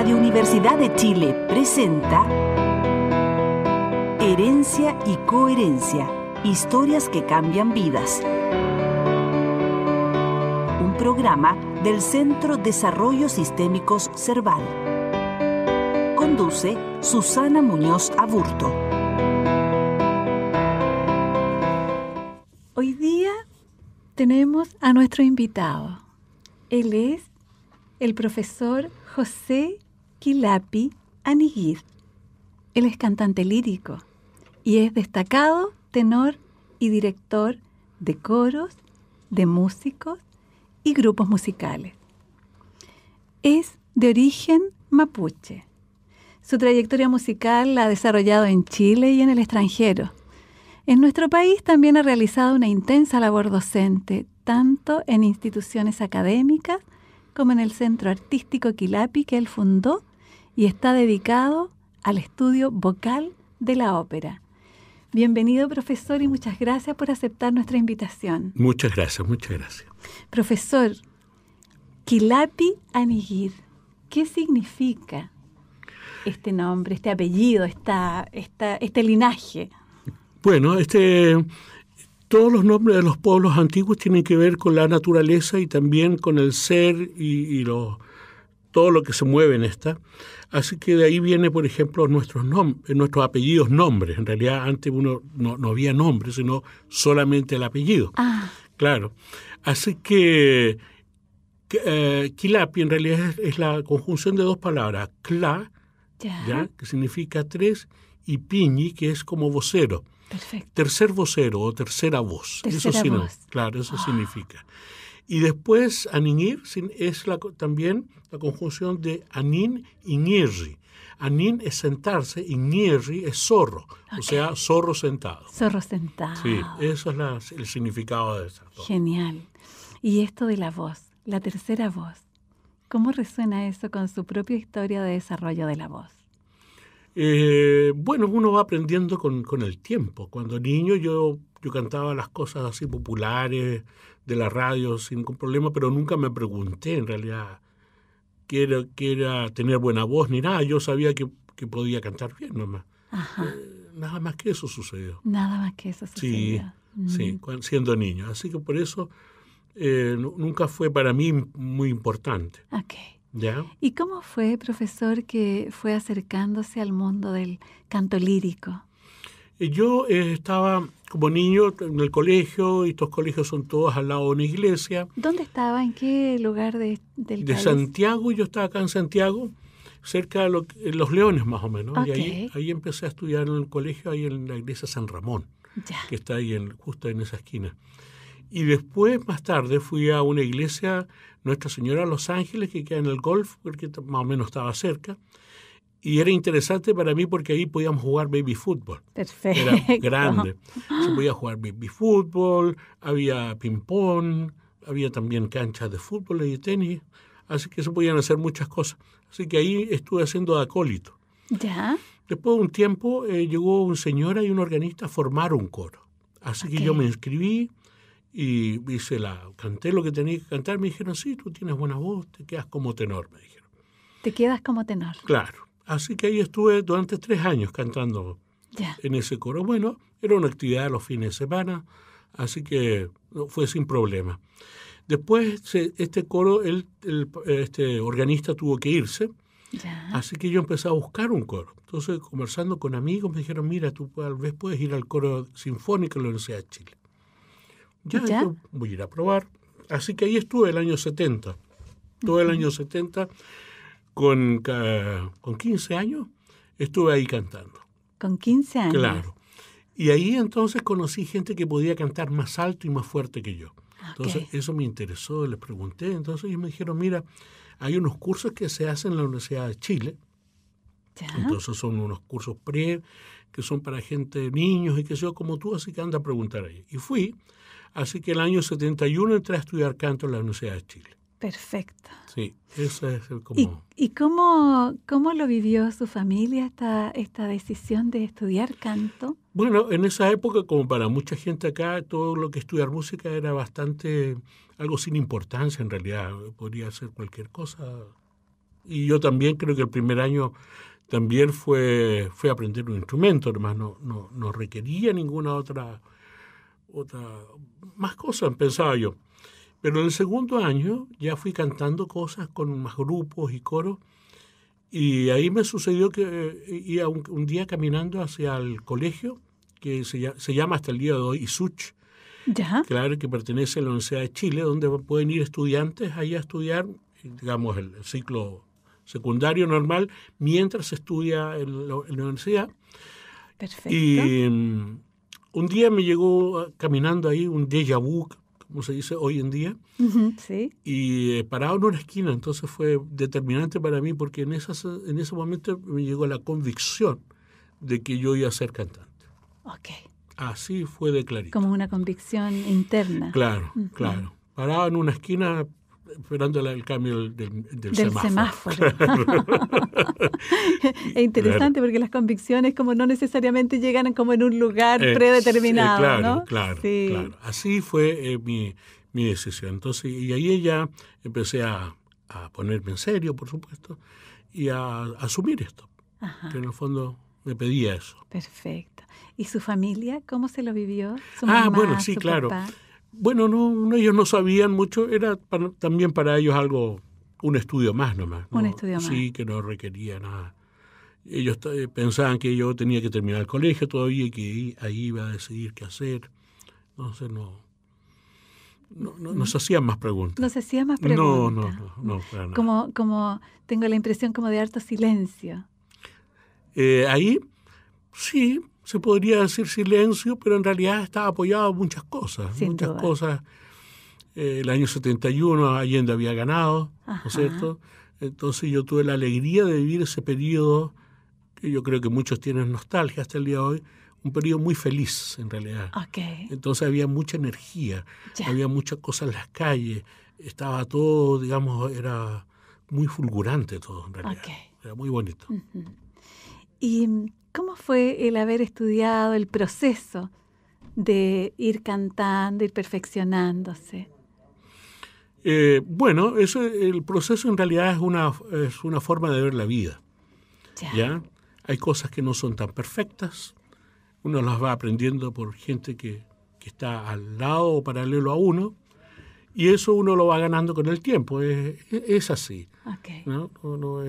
Radio Universidad de Chile presenta Herencia y Coherencia, historias que cambian vidas. Un programa del Centro Desarrollo Sistémicos Cerval. Conduce Susana Muñoz Aburto. Hoy día tenemos a nuestro invitado. Él es el profesor José Kilapi Anigir. Él es cantante lírico y es destacado tenor y director de coros, de músicos y grupos musicales. Es de origen mapuche. Su trayectoria musical la ha desarrollado en Chile y en el extranjero. En nuestro país también ha realizado una intensa labor docente, tanto en instituciones académicas como en el Centro Artístico Quilapi que él fundó y está dedicado al estudio vocal de la ópera. Bienvenido, profesor, y muchas gracias por aceptar nuestra invitación. Muchas gracias, muchas gracias. Profesor, Kilapi Anigir, ¿qué significa este nombre, este apellido, esta, este linaje? Bueno, este, todos los nombres de los pueblos antiguos tienen que ver con la naturaleza y también con el ser y, y los todo lo que se mueve en esta. Así que de ahí viene, por ejemplo, nuestros, eh, nuestros apellidos nombres. En realidad antes uno no, no había nombre, sino solamente el apellido. Ah. Claro. Así que eh, kilapi, en realidad es, la conjunción de dos palabras, cla, ¿ya? que significa tres, y piñi, que es como vocero. Perfecto. Tercer vocero o tercera voz. eso sí, claro, eso ah. significa. Y después Aninir es también la conjunción de Anin y Nirri. Anin es sentarse y Nirri es zorro, o sea, zorro sentado. Zorro sentado. Sí, eso es el significado de eso. Genial. Y esto de la voz, la tercera voz, ¿cómo resuena eso con su propia historia de desarrollo de la voz? Eh, bueno, uno va aprendiendo con, con, el tiempo. Cuando niño yo yo cantaba las cosas así populares de la radio sin ningún problema, pero nunca me pregunté en realidad qué era, tener buena voz ni nada. Yo sabía que, podía cantar bien nomás. Eh, nada más que eso sucedió. Nada más que eso sucedió. Sí, siendo niño. Así que por eso eh, nunca fue para mí muy importante. ¿Y cómo fue, profesor, que fue acercándose al mundo del canto lírico? Yo eh, estaba como niño en el colegio, y estos colegios son todos al lado de una iglesia. ¿Dónde estaba? ¿En qué lugar de, del De Santiago, yo estaba acá en Santiago, cerca de eh, Los Leones más o menos. Y ahí, empecé a estudiar en el colegio, ahí en la iglesia San Ramón, que está ahí en, justo en esa esquina. Y después, más tarde, fui a una iglesia, Nuestra Señora los Ángeles, que queda en el golf, porque más o menos estaba cerca. Y era interesante para mí porque ahí podíamos jugar baby fútbol. Perfecto. Era grande. Se podía jugar baby fútbol, había ping-pong, había también canchas de fútbol y de tenis. Así que se podían hacer muchas cosas. Así que ahí estuve haciendo acólito. Ya. Después de un tiempo eh, llegó un señor y un organista a formar un coro. Así que yo me inscribí y hice la, canté lo que tenía que cantar. Me dijeron, sí, tú tienes buena voz, te quedas como tenor, me dijeron. Te quedas como tenor. Claro. Así que ahí estuve durante tres años cantando en ese coro. Bueno, era una actividad a los fines de semana, así que fue sin problema. Después, este coro, el, el este organista tuvo que irse, así que yo empecé a buscar un coro. Entonces, conversando con amigos, me dijeron, mira, tú tal vez puedes ir al coro sinfónico de la Universidad de Chile. Ya, voy a ir a probar. Así que ahí estuve el año 70. Todo el año 70 con, con 15 años estuve ahí cantando. ¿Con 15 años? Claro. Y ahí entonces conocí gente que podía cantar más alto y más fuerte que yo. Ah, entonces eso me interesó, les pregunté. Entonces ellos me dijeron, mira, hay unos cursos que se hacen en la Universidad de Chile. Entonces son unos cursos pre que son para gente, niños y que yo, como tú, así que anda a preguntar ahí. Y fui, así que el año 71 entré a estudiar canto en la Universidad de Chile. Perfecto. Sí, ese es el ¿Y, cómo, cómo, lo vivió su familia esta, esta decisión de estudiar canto? Bueno, en esa época, como para mucha gente acá, todo lo que estudiar música era bastante algo sin importancia en realidad, podría ser cualquier cosa. Y yo también creo que el primer año también fue, fue aprender un instrumento, además no, requería ninguna otra, otra, más cosa, pensaba yo. Pero en el segundo año ya fui cantando cosas con más grupos y coros. Y ahí me sucedió que eh, iba un, día caminando hacia el colegio, que se, llama hasta el día de hoy Isuch, ¿Ya? claro que pertenece a la Universidad de Chile, donde pueden ir estudiantes ahí a estudiar, digamos, el, ciclo secundario normal, mientras se estudia en la, universidad. Perfecto. Y mm, un día me llegó ah, caminando ahí un déjà vu como se dice hoy en día. sí. Y eh, parado en una esquina, entonces fue determinante para mí porque en, esas, en ese momento me llegó la convicción de que yo iba a ser cantante. Ok. Así fue de Como una convicción interna. Claro, claro. Parado en una esquina esperando el cambio del, semáforo. es interesante porque las convicciones como no necesariamente llegan como en un lugar predeterminado. Eh, claro, claro, Así fue eh, mi, decisión. Entonces, y ahí ella empecé a, ponerme en serio, por supuesto, y a, asumir esto, que en el fondo me pedía eso. Perfecto. ¿Y su familia cómo se lo vivió? ¿Su ah, bueno, sí, claro. Bueno, no, ellos no sabían mucho, era también para ellos algo, un estudio más nomás. Un estudio más. Sí, que no requería nada. Ellos eh, pensaban que yo tenía que terminar el colegio todavía y que ahí iba a decidir qué hacer. Entonces no, no, no, nos hacían más preguntas. se hacían más preguntas. No, no, no, no Como, como tengo la impresión como de harto silencio. Eh, ahí, sí, se podría decir silencio, pero en realidad estaba apoyado muchas cosas, muchas cosas. Eh, el año 71 Allende había ganado, ¿no es cierto? Entonces yo tuve la alegría de vivir ese periodo, que yo creo que muchos tienen nostalgia hasta el día de hoy, un periodo muy feliz en realidad. Entonces había mucha energía, había muchas cosas en las calles, estaba todo, digamos, era muy fulgurante todo en realidad. Era muy bonito. ¿Y mm, cómo fue el haber estudiado el proceso de ir cantando, ir perfeccionándose? Eh, bueno, eso, el proceso en realidad es una, es una forma de ver la vida. Ya. Hay cosas que no son tan perfectas. Uno las va aprendiendo por gente que, está al lado o paralelo a uno. Y eso uno lo va ganando con el tiempo. Es, así. Uno,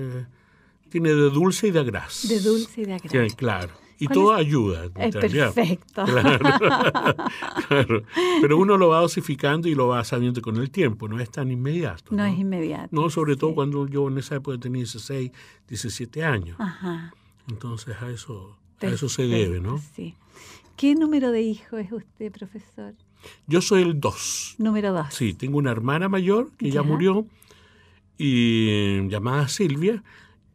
tiene de dulce y de grasa. De dulce y de grasa. Sí, claro. Y todo ayuda. Es eh, perfecto. Claro. Pero uno lo va dosificando y lo va sabiendo con el tiempo, no es tan inmediato. No, es inmediato. No, sobre todo cuando yo en esa época tenía 16, 17 años. Ajá. Entonces a eso, a eso se debe, ¿no? Sí. ¿Qué número de hijo es usted, profesor? Yo soy el 2. Número 2. Sí, tengo una hermana mayor que ya, ya murió y llamada Silvia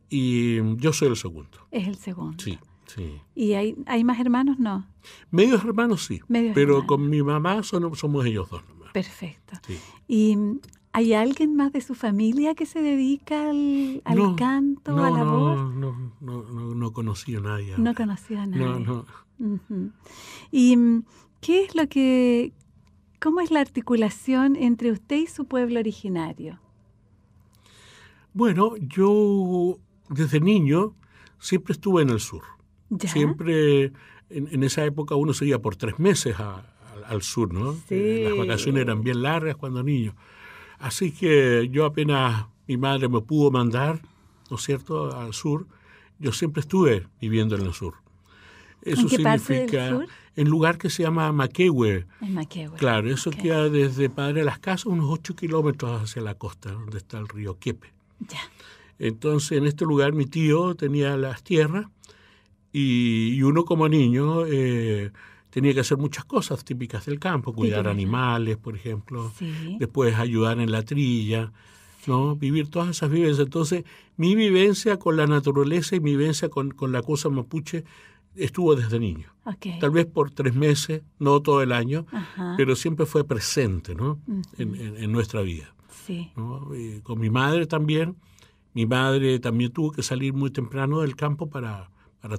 y yo soy el segundo. Es el segundo. Sí, sí. ¿Y hay, más hermanos? No. Medios hermanos sí, pero con mi mamá somos ellos dos nomás. Perfecto. Sí. ¿Y hay alguien más de su familia que se dedica al, al canto, no, a la voz? No, no, no, no conocí a nadie. No conocí a nadie. No, no. ¿Y mm, qué es lo que, cómo es la articulación entre usted y su pueblo originario? Bueno, yo desde niño siempre estuve en el sur. Siempre, en, esa época uno se iba por tres meses al sur, ¿no? Eh, las vacaciones eran bien largas cuando niño. Así que yo apenas mi madre me pudo mandar, ¿no es cierto?, al sur, yo siempre estuve viviendo en el sur. Eso ¿En qué parte del sur? en lugar que se llama Maquehue. En Maquehue. Claro, eso queda desde Padre de las Casas unos 8 kilómetros hacia la costa, donde está el río Quepe. Ya. Entonces, en este lugar mi tío tenía las tierras y, uno como niño eh, tenía que hacer muchas cosas típicas del campo, cuidar animales, por ejemplo, después ayudar en la trilla, ¿no? vivir todas esas vivencias. Entonces, mi vivencia con la naturaleza y mi vivencia con, la cosa mapuche estuvo desde niño. Tal vez por tres meses, no todo el año, pero siempre fue presente en, nuestra vida. con mi madre también mi madre también tuvo que salir muy temprano del campo para,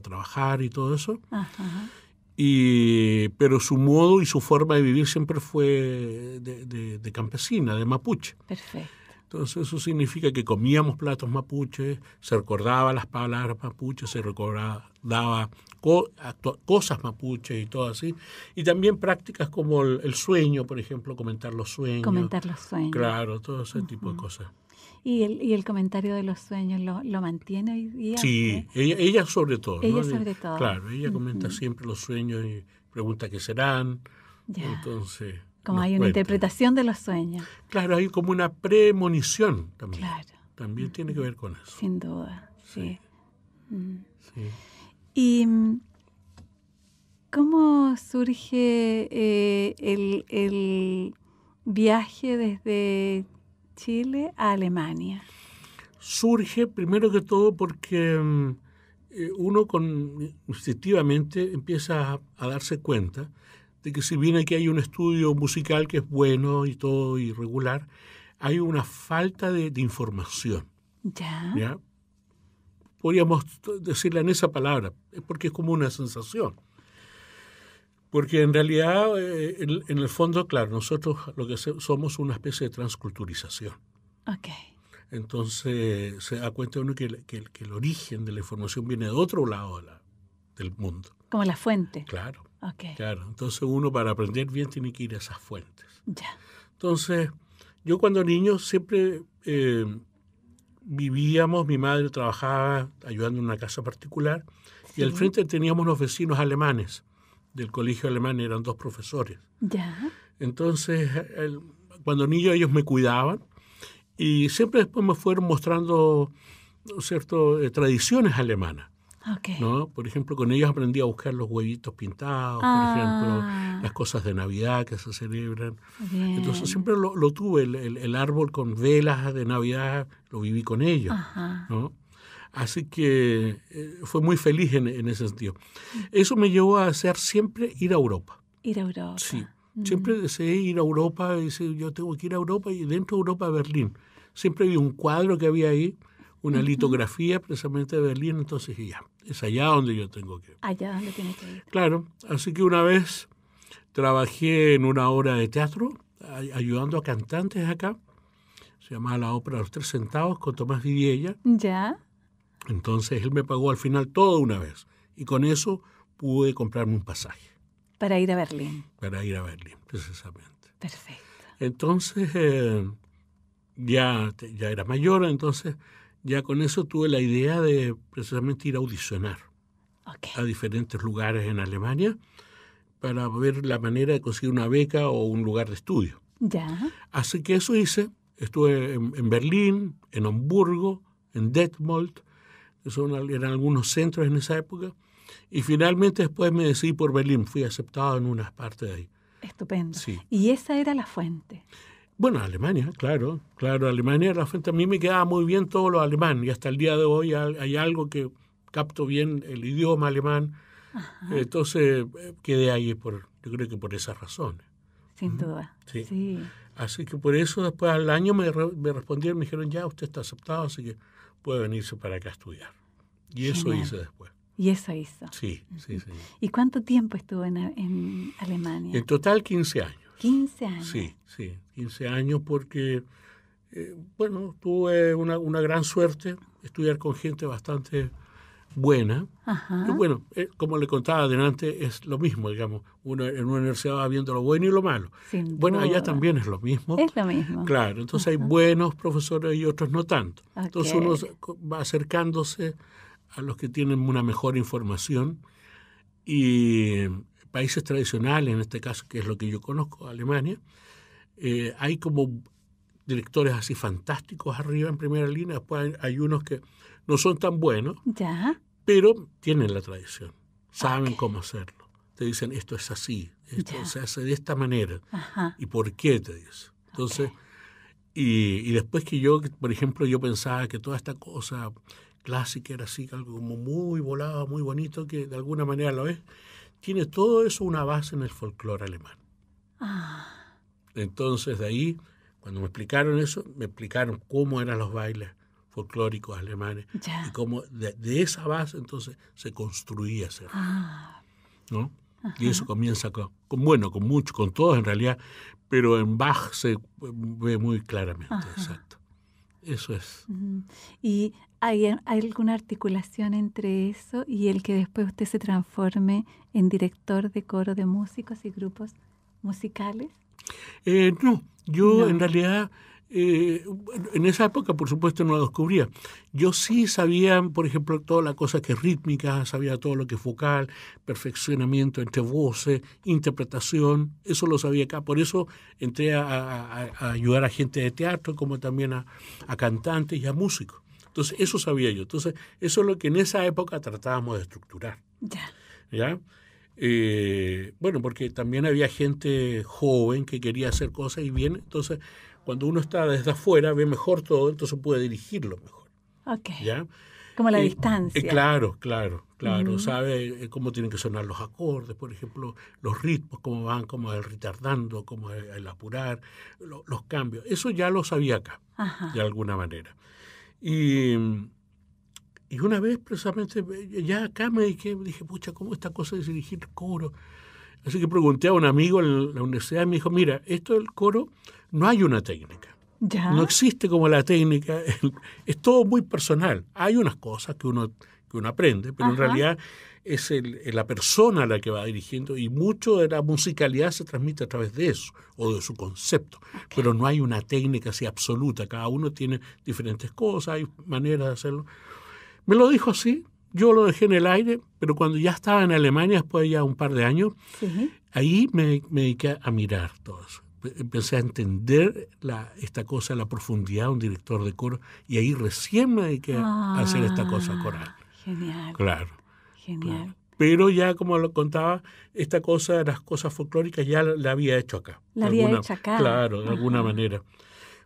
trabajar y todo eso. Y, pero su modo y su forma de vivir siempre fue de, campesina, de mapuche. Perfecto. Entonces eso significa que comíamos platos mapuches, se recordaba las palabras mapuches, se recordaba cosas mapuches y todo así. Y también prácticas como el, sueño, por ejemplo, comentar los sueños. Comentar los sueños. Claro, todo ese tipo de cosas. Y el, comentario de los sueños lo, mantiene hoy Sí, ella, sobre todo. Ella sobre todo. Claro, ella comenta siempre los sueños y pregunta qué serán. Entonces. Como hay una interpretación de los sueños. Claro, hay como una premonición también. Claro. También tiene que ver con eso. Sin duda, sí. Mm. ¿Y mm, cómo surge eh, el viaje desde Chile a Alemania? Surge primero que todo porque eh, uno con, instintivamente empieza a, darse cuenta de que si bien aquí hay un estudio musical que es bueno y todo y regular, hay una falta de, información. ¿Ya? Podríamos decirla en esa palabra, porque es como una sensación. Porque en realidad, eh, en, el fondo, claro, nosotros lo que somos una especie de transculturización. Ok. Entonces se da cuenta uno que, el origen de la información viene de otro lado del mundo. Como la fuente. Claro. Okay. Claro. Entonces uno para aprender bien tiene que ir a esas fuentes. Ya. Entonces, yo cuando niño siempre eh, vivíamos, mi madre trabajaba ayudando en una casa particular y al frente teníamos los vecinos alemanes del colegio alemán eran dos profesores. Entonces, cuando niño ellos me cuidaban y siempre después me fueron mostrando ciertas eh, tradiciones alemanas. ¿no? Por ejemplo, con ellos aprendí a buscar los huevitos pintados, ah. las cosas de Navidad que se celebran. Entonces siempre lo, tuve, el, árbol con velas de Navidad, lo viví con ellos. Así que eh, fue muy feliz en, ese sentido. Eso me llevó a hacer siempre ir a Europa. Ir a Europa. Sí. Mm. Siempre deseé ir a Europa, decir, yo tengo que ir a Europa y dentro de Europa a Berlín. Siempre vi un cuadro que había ahí, una litografía precisamente de Berlín, entonces ya, es allá donde yo tengo que ir. Allá donde tiene que ir. Claro, así que una vez trabajé en una obra de teatro ayudando a cantantes acá, se llamaba La Ópera los Tres Centavos con Tomás Vidiella. Ya. Entonces él me pagó al final todo una vez y con eso pude comprarme un pasaje. Para ir a Berlín. Para ir a Berlín, precisamente. Perfecto. Entonces eh, ya, ya era mayor, entonces ya con eso tuve la idea de precisamente ir a audicionar a diferentes lugares en Alemania para ver la manera de conseguir una beca o un lugar de estudio. Ya. Así que eso hice. Estuve en Berlín, en Hamburgo, en Detmold, que eran algunos centros en esa época. Y finalmente después me decidí por Berlín, fui aceptado en una parte de ahí. Estupendo. Sí. ¿Y esa era la fuente? Bueno, Alemania, claro, claro, Alemania era la fuente. A mí me quedaba muy bien todo lo alemán y hasta el día de hoy hay algo que capto bien el idioma alemán. Entonces eh, quedé ahí, por, yo creo que por esas razones. Sin duda. Sí. Así que por eso después al año me, me respondieron, me dijeron, ya usted está aceptado, así que puede venirse para acá a estudiar. Y eso hizo hice después. Y eso hizo. Sí, sí, sí. ¿Y cuánto tiempo estuvo en, en, Alemania? En total 15 años. 15 años. Sí, sí, 15 años porque, eh, bueno, tuve una, una, gran suerte, estudiar con gente bastante buena. Y bueno, eh, como le contaba adelante, es lo mismo, digamos, uno en una universidad va viendo lo bueno y lo malo. bueno, allá también es lo mismo. Es lo mismo. Claro, entonces hay buenos profesores y otros no tanto. Entonces uno va acercándose a los que tienen una mejor información y países tradicionales, en este caso, que es lo que yo conozco, Alemania, eh, hay como directores así fantásticos arriba en primera línea, después hay, unos que no son tan buenos, pero tienen la tradición, saben cómo hacerlo. Te dicen, esto es así, esto se hace de esta manera, ¿y por qué? te dicen. Entonces, y, y después que yo, por ejemplo, yo pensaba que toda esta cosa clásica, era así, algo como muy volado, muy bonito, que de alguna manera lo es, tiene todo eso una base en el folclore alemán. Ah. Entonces de ahí, cuando me explicaron eso, me explicaron cómo eran los bailes folclóricos alemanes y cómo de, esa base entonces se construía ese ah. Y eso comienza con, bueno, con mucho, con todos en realidad, pero en Bach se ve muy claramente, exacto. Eso es. ¿Y hay, alguna articulación entre eso y el que después usted se transforme en director de coro de músicos y grupos musicales? Eh, no, yo en realidad eh, en esa época, por supuesto, no la descubría. Yo sí sabía, por ejemplo, toda la cosa que es rítmica, sabía todo lo que es vocal, perfeccionamiento entre voces, interpretación, eso lo sabía acá. Por eso entré a, a, ayudar a gente de teatro, como también a, cantantes y a músicos. Entonces, eso sabía yo. Entonces, eso es lo que en esa época tratábamos de estructurar. Ya. ¿Ya? Eh, bueno, porque también había gente joven que quería hacer cosas y bien, entonces cuando uno está desde afuera, ve mejor todo, entonces puede dirigirlo mejor. Ok. ¿Ya? Como la distancia. Eh, claro, claro, claro. Sabe eh, cómo tienen que sonar los acordes, por ejemplo, los ritmos, cómo van, cómo el retardando, cómo el, apurar, los cambios. Eso ya lo sabía acá, de alguna manera. Y, una vez precisamente, eh, ya acá me dije, dije, pucha, ¿cómo esta cosa de dirigir coro? Así que pregunté a un amigo en la universidad y me dijo, mira, esto del coro no hay una técnica. No existe como la técnica, es todo muy personal. Hay unas cosas que uno, que uno aprende, pero en realidad es la persona la que va dirigiendo y mucho de la musicalidad se transmite a través de eso o de su concepto. Pero no hay una técnica así absoluta, cada uno tiene diferentes cosas, hay maneras de hacerlo. Me lo dijo así, yo lo dejé en el aire, pero cuando ya estaba en Alemania, después ya un par de años, ahí me, me dediqué a mirar todo eso empecé a entender la, esta cosa, la profundidad de un director de coro, y ahí recién me di que hacer esta cosa ah, coral. Genial. Claro. Genial. Pero ya, como lo contaba, esta cosa las cosas folclóricas ya la, había hecho acá. La había hecho acá. Claro, de alguna manera.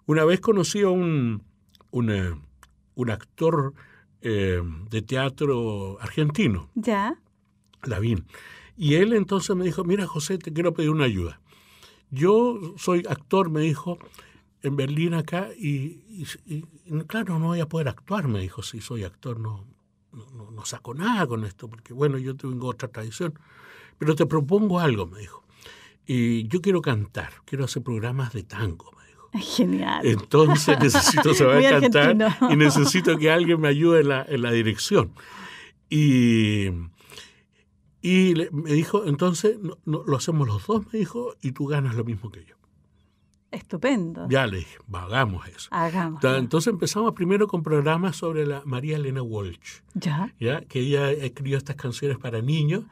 Una vez conocí a un, un, eh, actor eh, de teatro argentino. Ya. La Lavín. Y él entonces me dijo, mira José, te quiero pedir una ayuda. Yo soy actor, me dijo, en Berlín acá, y, claro, no voy a poder actuar, me dijo, si soy actor, no, no, saco nada con esto, porque bueno, yo tengo otra tradición, pero te propongo algo, me dijo. Y yo quiero cantar, quiero hacer programas de tango, me dijo. Genial. Entonces necesito saber cantar y necesito que alguien me ayude en la, en la dirección. Y y me dijo, entonces lo hacemos los dos, me dijo, y tú ganas lo mismo que yo. Estupendo. Ya le dije, hagamos eso. Hagamos. Entonces empezamos primero con programas sobre la María Elena Walsh. Ya. ¿ya? Que ella escribió estas canciones para niños.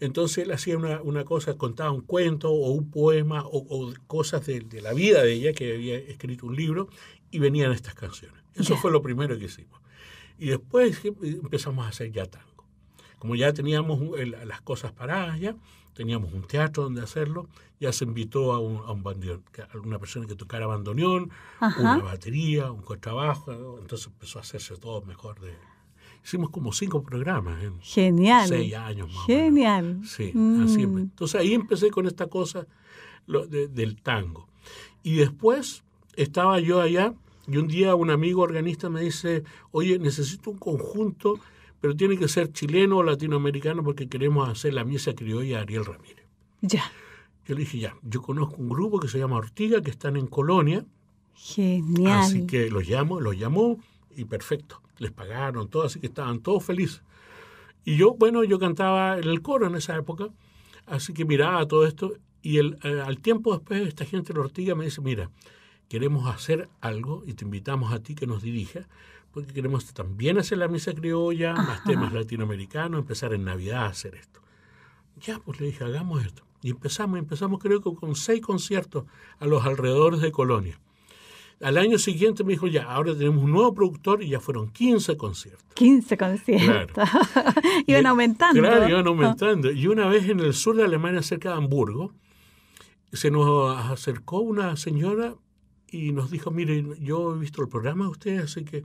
Entonces él hacía una, cosa, contaba un cuento o un poema o, cosas de, la vida de ella, que había escrito un libro, y venían estas canciones. Eso fue lo primero que hicimos. Y después eh, empezamos a hacer ya tango. Como ya teníamos las cosas paradas ya, teníamos un teatro donde hacerlo, ya se invitó a un, bandoneón, a una persona que tocara bandoneón, una batería, un contrabajo, entonces empezó a hacerse todo mejor de, hicimos como cinco programas en Genial. seis años más. Genial. Sí, mm. Entonces ahí empecé con esta cosa del tango. Y después estaba yo allá y un día un amigo organista me dice, oye, necesito un conjunto pero tiene que ser chileno o latinoamericano porque queremos hacer la misa criolla Ariel Ramírez. Ya. Yo le dije, ya, yo conozco un grupo que se llama Ortiga, que están en Colonia. Genial. Así que los llamo, los llamó y perfecto. Les pagaron todo, así que estaban todos felices. Y yo, bueno, yo cantaba el coro en esa época, así que miraba todo esto. Y el, eh, al tiempo después, esta gente de Ortiga me dice, mira, queremos hacer algo y te invitamos a ti que nos dirija, porque queremos también hacer la misa criolla, más temas latinoamericanos, empezar en Navidad a hacer esto. Ya, pues le dije, hagamos esto. Y empezamos, empezamos creo que con seis conciertos a los alrededores de Colonia. Al año siguiente me dijo, ya, ahora tenemos un nuevo productor y ya fueron 15 conciertos. 15 conciertos. Claro. iban aumentando. Claro, iban ah. aumentando. Y una vez en el sur de Alemania, cerca de Hamburgo, se nos acercó una señora y nos dijo, mire, yo he visto el programa de ustedes, así que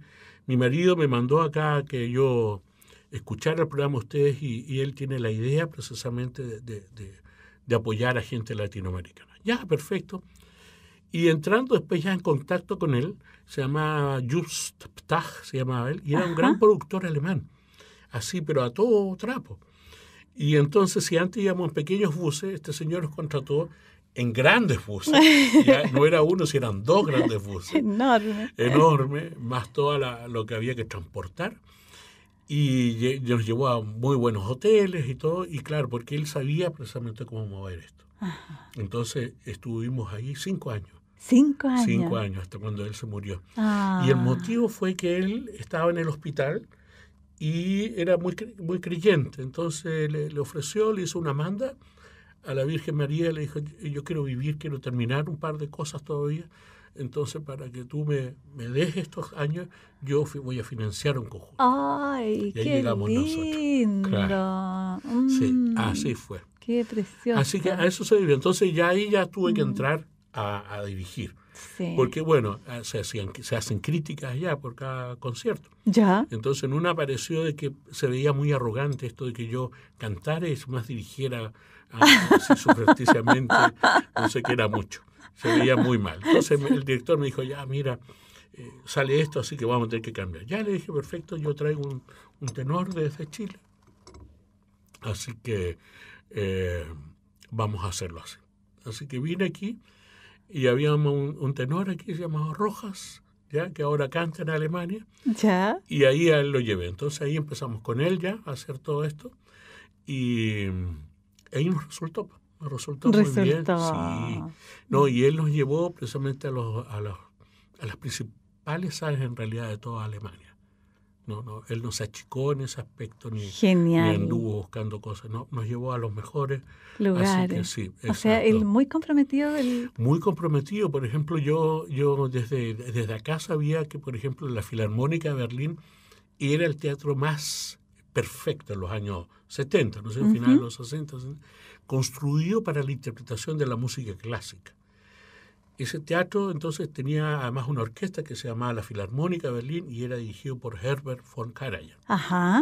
mi marido me mandó acá que yo escuchara el programa de ustedes y, él tiene la idea precisamente de, apoyar a gente latinoamericana. Ya, perfecto. Y entrando después ya en contacto con él, se llamaba Just Ptach, se llamaba él, y era un gran productor alemán, así, pero a todo trapo. Y entonces, si antes íbamos en pequeños buses, este señor nos contrató en grandes buses. no era uno, si eran dos grandes buses. Enorme. Enorme, más todo lo que había que transportar. Y nos llevó a muy buenos hoteles y todo. Y claro, porque él sabía precisamente cómo mover esto. Entonces estuvimos ahí cinco años. Cinco años. Cinco años, hasta cuando él se murió. Y el ah. motivo fue que él estaba en el hospital y era muy, muy creyente. Entonces le, le ofreció, le hizo una manda a la Virgen María le dijo, yo quiero vivir, quiero terminar un par de cosas todavía, entonces para que tú me, me dejes estos años, yo voy a financiar un cojo ¡Ay, qué lindo! sí, mm. así fue. ¡Qué precioso! Así que a eso se vivió. Entonces ya ahí ya tuve que mm. entrar a, dirigir. Porque, bueno, eh, se, se hacen críticas ya por cada concierto. Ya. Entonces, en una apareció de que se veía muy arrogante esto de que yo cantara y más dirigiera Ah, pues supersticiamente, no sé qué era mucho, se veía muy mal. Entonces el director me dijo, ya, mira, eh, sale esto, así que vamos a tener que cambiar. Ya le dije, perfecto, yo traigo un, tenor desde Chile. Así que eh, vamos a hacerlo así. Así que vine aquí y había un, tenor aquí llamado Rojas, ya que ahora canta en Alemania. Ya. Y ahí a él lo llevé. Entonces ahí empezamos con él ya a hacer todo esto. Y ahí nos resultó, nos resultó, muy bien. Sí. No, y él nos llevó precisamente a, los, a, las principales salas en realidad de toda Alemania. No, no, él nos achicó en ese aspecto ni, Genial. ni anduvo buscando cosas, nos llevó a los mejores lugares. o sea, él muy comprometido. Muy comprometido, por ejemplo, yo, yo desde, desde acá sabía que, por ejemplo, la Filarmónica de Berlín era el teatro más perfecto en los años 70, no sé, final de los 60, construido para la interpretación de la música clásica. Ese teatro entonces tenía además una orquesta que se llamaba la Filarmónica de Berlín y era dirigido por Herbert von Karajan.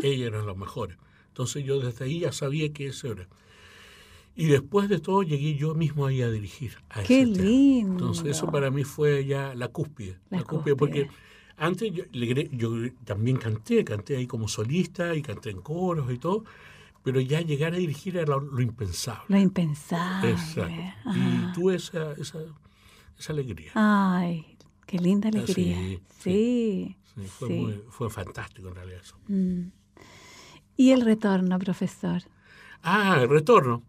Ella era la mejor. Entonces yo desde ahí ya sabía que eso era. Y después de todo llegué yo mismo ahí a dirigir. ¡Qué lindo! Entonces eso para mí fue ya la cúspide. La, cúspide, porque antes yo, también canté, canté ahí como solista y canté en coros y todo pero ya llegar a dirigir era lo, impensable. Lo impensable. Exacto. Y tuve esa, alegría. Ay, qué linda ah, alegría. sí, sí, fue, fue fantástico en realidad eso. Mm. ¿Y el retorno, profesor? Ah, el retorno.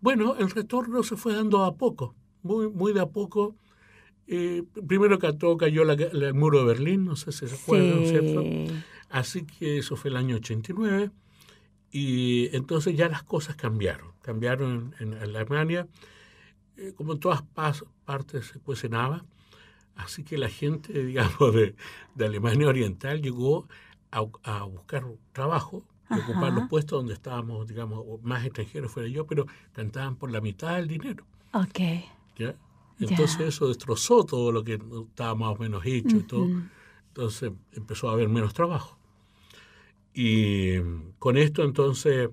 Bueno, el retorno se fue dando a poco, muy, muy de a poco. Eh, primero cantó, cayó la, el muro de Berlín, no sé si se acuerdan, ¿cierto? Así que eso fue el año 89. Y entonces ya las cosas cambiaron. Cambiaron en, Alemania, eh, como en todas partes se cocinaba. Así que la gente, digamos, de, Alemania Oriental llegó a, buscar trabajo, ocupar los puestos donde estábamos, digamos, más extranjeros fuera yo, pero cantaban por la mitad del dinero. Ok. Entonces eso destrozó todo lo que estaba más o menos hecho todo. Entonces empezó a haber menos trabajo. Y mm, con esto entonces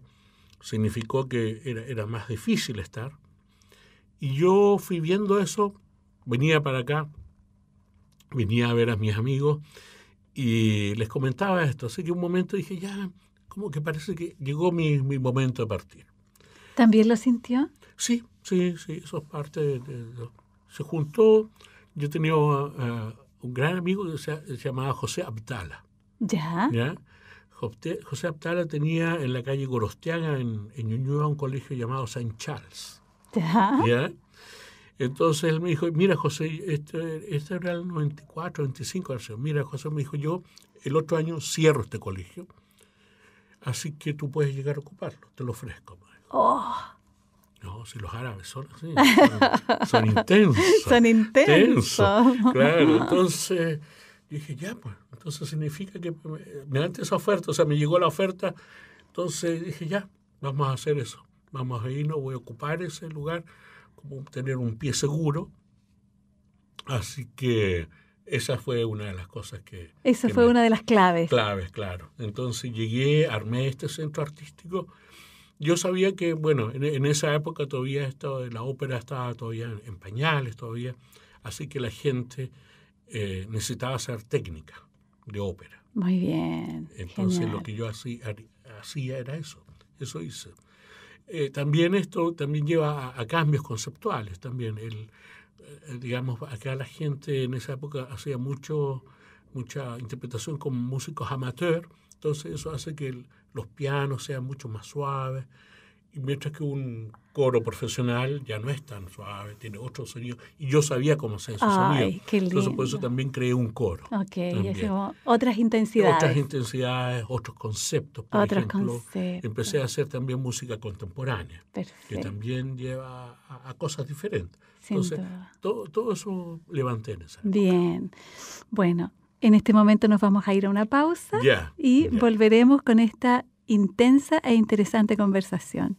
significó que era, era, más difícil estar. Y yo fui viendo eso, venía para acá, venía a ver a mis amigos y les comentaba esto. Así que un momento dije, ya, como que parece que llegó mi, mi momento de partir. ¿También lo sintió? Sí, sí, sí, eso es parte de, Se juntó, yo tenía ah, ah, un gran amigo que se, se llamaba José Abdala. ¿Ya? ¿Ya? José Aptala tenía en la calle Gorostiaga, en, en un colegio llamado San Charles. ¿Ya? Entonces él me dijo, mira José, este, este era el 94, 95, mira José, me dijo, yo el otro año cierro este colegio, así que tú puedes llegar a ocuparlo, te lo ofrezco. Oh. No, si los árabes son así, son, intensos. Son intensos. claro, entonces dije, ya, pues, entonces significa que me pues, eh, mediante esa oferta, o sea, me llegó la oferta, entonces dije, ya, vamos a hacer eso, vamos a irnos, voy a ocupar ese lugar, como tener un pie seguro. Así que esa fue una de las cosas que... Esa fue una de las claves. Claves, claro. Entonces llegué, armé este centro artístico. Yo sabía que, bueno, en, esa época todavía esto, la ópera estaba todavía en pañales, todavía, así que la gente eh, necesitaba hacer técnica de ópera. Muy bien. Entonces lo que yo hacía, hacía, era eso, eso hice. Eh, también esto también lleva a, cambios conceptuales también. El, eh, digamos, acá la gente en esa época hacía mucho, mucha interpretación con músicos amateurs, entonces eso hace que los pianos sean mucho más suaves, mientras que un coro profesional ya no es tan suave, tiene otro sonido. Y yo sabía cómo ese Ay, sonido. Entonces, por eso también creé un coro. Ok, otras intensidades. Otras intensidades, otros conceptos. Por otros conceptos. empecé a hacer también música contemporánea, Perfecto. que también lleva a, cosas diferentes. Entonces, todo, eso levanté en esa. Bien. Bueno, en este momento nos vamos a ir a una pausa y volveremos con esta intensa e interesante conversación.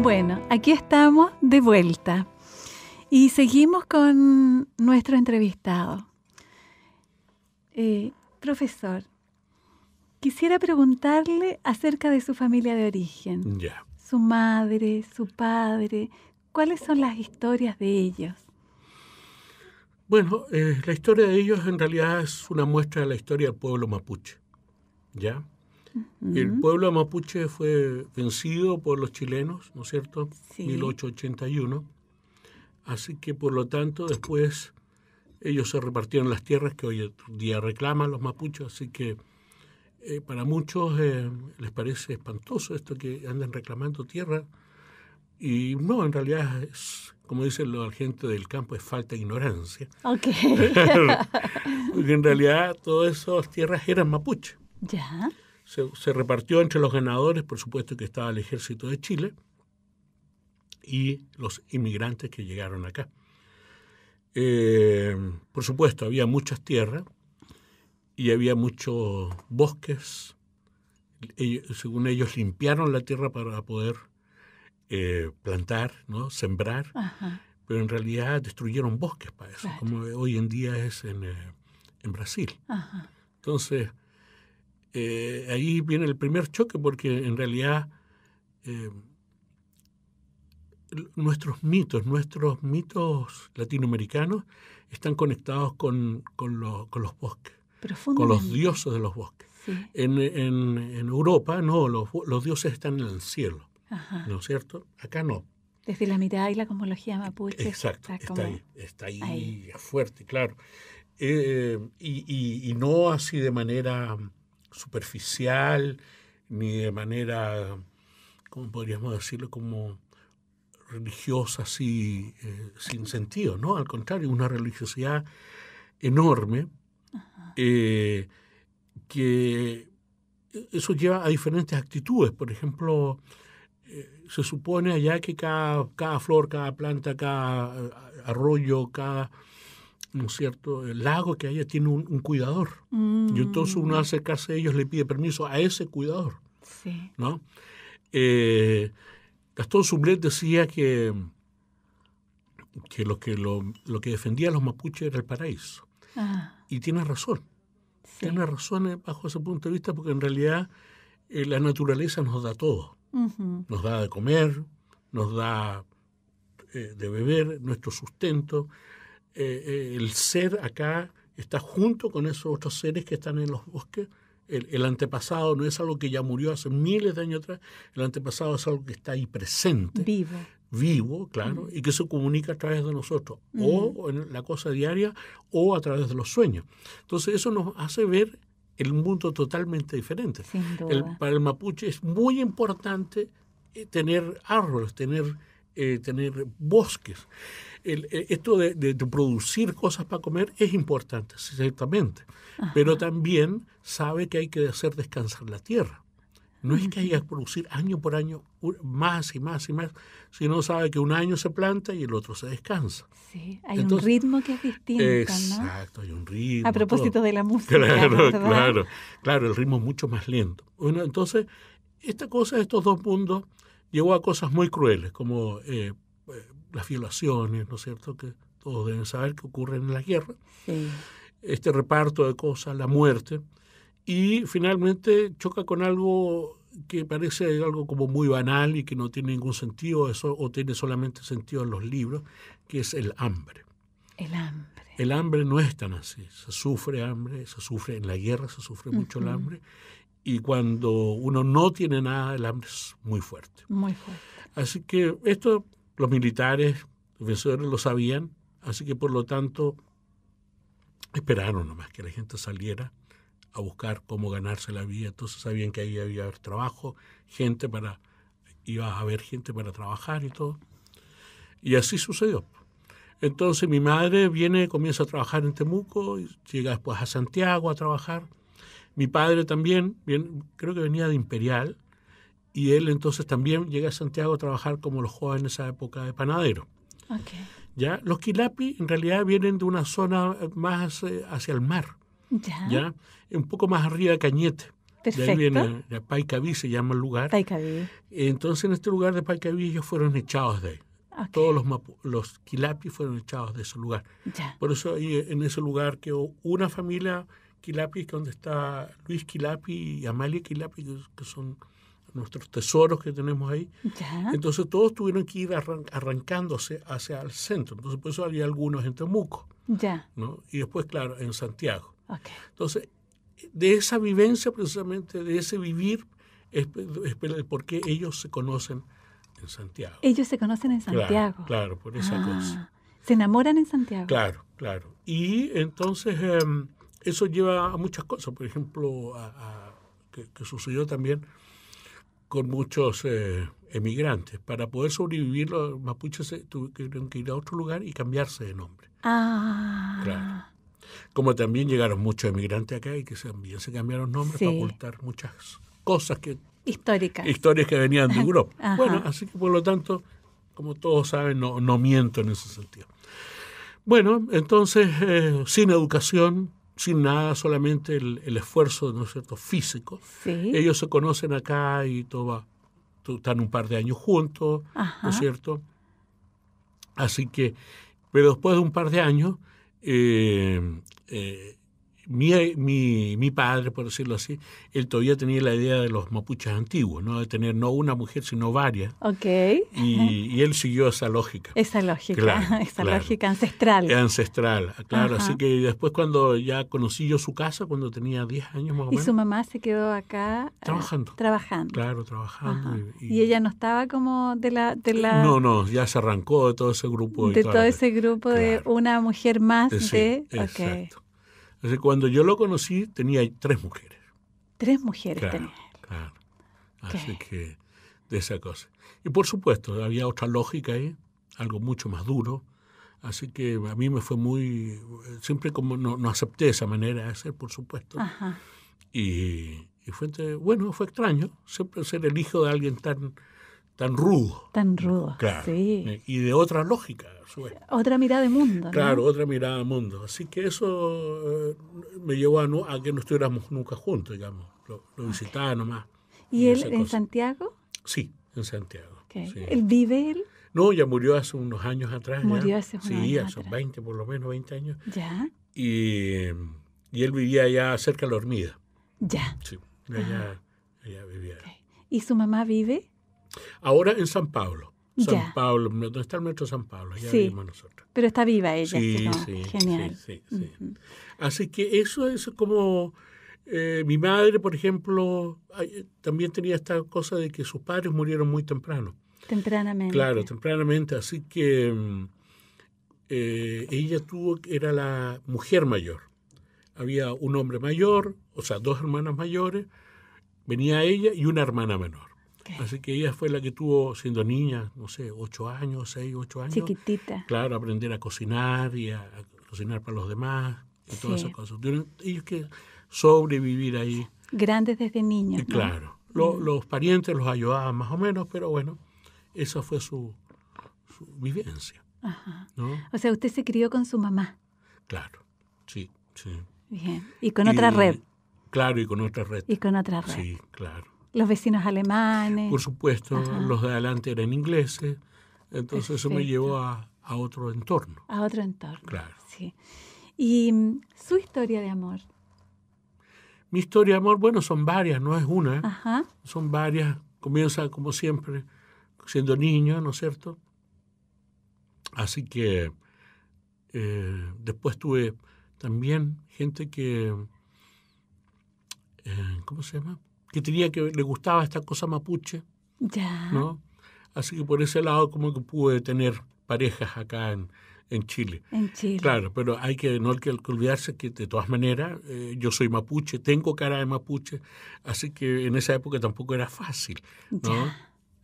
Bueno, aquí estamos de vuelta y seguimos con nuestro entrevistado. Eh, profesor, quisiera preguntarle acerca de su familia de origen. Ya su madre, su padre? ¿Cuáles son las historias de ellos? Bueno, eh, la historia de ellos en realidad es una muestra de la historia del pueblo mapuche. ¿Ya? El pueblo mapuche fue vencido por los chilenos, ¿no es cierto? Sí. 1881. Así que, por lo tanto, después ellos se repartieron las tierras que hoy día reclaman los mapuches. Así que eh, para muchos eh, les parece espantoso esto que andan reclamando tierra y no, en realidad como dicen los agentes del campo, es falta de ignorancia. Ok. Porque en realidad todas esas tierras eran mapuche. Ya. Se, repartió entre los ganadores, por supuesto que estaba el ejército de Chile y los inmigrantes que llegaron acá. Eh, por supuesto, había muchas tierras, y había muchos bosques. según ellos, limpiaron la tierra para poder eh, plantar, ¿no? sembrar, pero en realidad destruyeron bosques para eso, como hoy en día es en, eh, Brasil. Entonces, eh, ahí viene el primer choque porque en realidad nuestros mitos, nuestros mitos latinoamericanos están conectados con los bosques con los dioses de los bosques. En, Europa, no, los, dioses están en el cielo, ¿no es cierto? Acá no. Desde la mitad hay la cosmología mapuche. Exacto, está, ahí, está fuerte, claro. Eh, y, y, no así de manera superficial, ni de manera, ¿cómo podríamos decirlo? Como religiosa, así, eh, sin sentido, ¿no? Al contrario, una religiosidad enorme eh, que eso lleva a diferentes actitudes. Por ejemplo, eh, se supone allá que cada, cada, flor, cada planta, cada eh, arroyo, cada cierto? lago que haya tiene un, cuidador. Y entonces uno mm. al acercarse a ellos le pide permiso a ese cuidador. ¿no? Gastón Sublet decía que, que, lo, que lo, que defendía a los mapuches era el paraíso. Y tiene razón, tiene razón eh, bajo ese punto de vista porque en realidad eh, la naturaleza nos da todo. Nos da de comer, nos da eh, de beber, nuestro sustento. el ser acá está junto con esos otros seres que están en los bosques. El, el, antepasado no es algo que ya murió hace miles de años atrás, el antepasado es algo que está ahí presente. Vivo vivo, claro, y que se comunica a través de nosotros, o en la cosa diaria, o a través de los sueños. Entonces eso nos hace ver el mundo totalmente diferente. para el mapuche es muy importante eh, tener árboles, tener, eh, tener bosques. Eh, esto de, producir cosas para comer es importante, ciertamente, pero también sabe que hay que hacer descansar la tierra. No es que haya que producir año por año más y más y más, sino sabe que un año se planta y el otro se descansa. Sí, hay un ritmo que es distinto. Exacto, hay un ritmo. A propósito de la música. Claro, claro, claro, el ritmo es mucho más lento. Bueno, entonces, esta cosa, estos dos mundos, llevó a cosas muy crueles, como eh, las violaciones, ¿no es cierto?, que todos deben saber que ocurren en la guerra. Este reparto de cosas, la muerte y finalmente choca con algo que parece algo como muy banal y que no tiene ningún sentido eso, o tiene solamente sentido en los libros, que es el hambre. El hambre. El hambre no es tan así. Se sufre hambre, se sufre en la guerra, se sufre mucho el hambre. Y cuando uno no tiene nada, el hambre es muy fuerte. Muy fuerte. Así que esto los militares, los vencedores lo sabían, así que por lo tanto esperaron nomás que la gente saliera a buscar cómo ganarse la vida. Entonces sabían que ahí había trabajo, gente para, iba a haber gente para trabajar y todo. Y así sucedió. Entonces mi madre viene, comienza a trabajar en Temuco, llega después a Santiago a trabajar. Mi padre también, bien, creo que venía de Imperial, y él entonces también llega a Santiago a trabajar como los jóvenes en esa época de panadero. ¿Ya? Los quilapi en realidad vienen de una zona más eh, hacia el mar. Ya. Un poco más arriba de Cañete. Perfecto. De ahí viene se llama el lugar. Entonces, en este lugar de Paicaví, ellos fueron echados de ahí. Todos los, los quilapis fueron echados de ese lugar. Por eso ahí, en ese lugar quedó una familia quilapi, que donde está Luis Quilapi y Amalia Quilapi, que son nuestros tesoros que tenemos ahí. Entonces todos tuvieron que ir arrancándose hacia el centro. Entonces por eso había algunos en Temuco. Ya. Y después, claro, en Santiago. Entonces, de esa vivencia precisamente, de ese vivir, es, por qué ellos se conocen en Santiago. Ellos se conocen en Santiago. Claro, por esa ah, cosa. Se enamoran en Santiago. Claro, claro. Y entonces em, eso lleva a muchas cosas, por ejemplo, que, sucedió también con muchos eh, emigrantes. Para poder sobrevivir, los mapuches tuvieron que ir a otro lugar y cambiarse de nombre. Ah. Claro. Como también llegaron muchos emigrantes acá y que también se cambiaron nombres para ocultar muchas cosas que históricas. Historias que venían de Europa. Bueno, así que por lo tanto, como todos saben, no, no miento en ese sentido. Bueno, entonces, eh, sin educación, sin nada, solamente el, el esfuerzo, ¿no es cierto?, físico. Ellos se conocen acá y todo están un par de años juntos, ¿no es cierto? Así que, pero después de un par de años, eh, eh mi, mi, padre, por decirlo así, él todavía tenía la idea de los mapuches antiguos, ¿no? De tener no una mujer, sino varias. Ok. Y, él siguió esa lógica. Esa lógica, claro, esa lógica ancestral. Ancestral, claro. Así que después cuando ya conocí yo su casa, cuando tenía 10 años más o menos. ¿Y su mamá se quedó acá? Eh, trabajando. trabajando. Claro, trabajando. Y, ella no estaba como de la, de la... No, no, ya se arrancó de todo ese grupo. De, todo ese grupo de una mujer más eh, sí, de... Okay. Entonces, cuando yo lo conocí, tenía tres mujeres. Tres mujeres tenía. Claro. Así que de esa cosa. Y por supuesto, había otra lógica ahí, algo mucho más duro. Así que a mí me fue muy. Siempre como no, no acepté esa manera de ser, por supuesto. Y, y fue, bueno, fue extraño, siempre ser el hijo de alguien tan tan rudo. Tan rudo, sí. Y de otra lógica, Otra mirada de mundo. Claro, otra mirada de mundo. Así que eso eh, me llevó a, que no estuviéramos nunca juntos, digamos. Lo, visitaba nomás. ¿Y él en Santiago? Sí, en Santiago. ¿El vive él? No, ya murió hace unos años atrás. Murió hace unos sí, años. Sí, hace 20, por lo menos 20 años. Ya. Y, él vivía allá cerca de la hormiga. Ya. Sí, allá, ah. allá vivía. ¿Y su mamá vive? Ahora en San Pablo. San Pablo, ¿dónde está el metro San Pablo? Ya vimos nosotros. Pero está viva ella. Sí, ¿no? Genial. Así que eso es como... Eh, mi madre, por ejemplo, eh, también tenía esta cosa de que sus padres murieron muy temprano. Tempranamente. Claro, tempranamente. Así que mm, eh, ella tuvo, era la mujer mayor. Había un hombre mayor, o sea, dos hermanas mayores, venía ella y una hermana menor. Así que ella fue la que tuvo, siendo niña, no sé, ocho años, seis, ocho años. Chiquitita. Claro, aprender a cocinar y a, cocinar para los demás y todas esas cosas. Tuvieron ellos que sobrevivir ahí. Grandes desde niños. Claro. los parientes los ayudaban más o menos, pero bueno, esa fue su, vivencia. Ajá. O sea, usted se crió con su mamá. Claro, sí, sí. Bien. Y con otra red. Claro, y con otra red. Y con otra red. Sí, claro. Los vecinos alemanes. Por supuesto, los de adelante eran ingleses, entonces eso me llevó a, otro entorno. A otro entorno. Claro. Sí. ¿Y mm, su historia de amor? Mi historia de amor, bueno, son varias, no es una. Son varias. Comienza como siempre, siendo niño, ¿no es cierto? Así que eh, después tuve también gente que, eh, ¿cómo se llama? que tenía que le gustaba esta cosa mapuche. Ya. ¿no? Así que por ese lado como que pude tener parejas acá en, Chile. En Chile. Claro, pero hay que no que olvidarse que de todas maneras eh, yo soy mapuche, tengo cara de mapuche, así que en esa época tampoco era fácil, ¿no?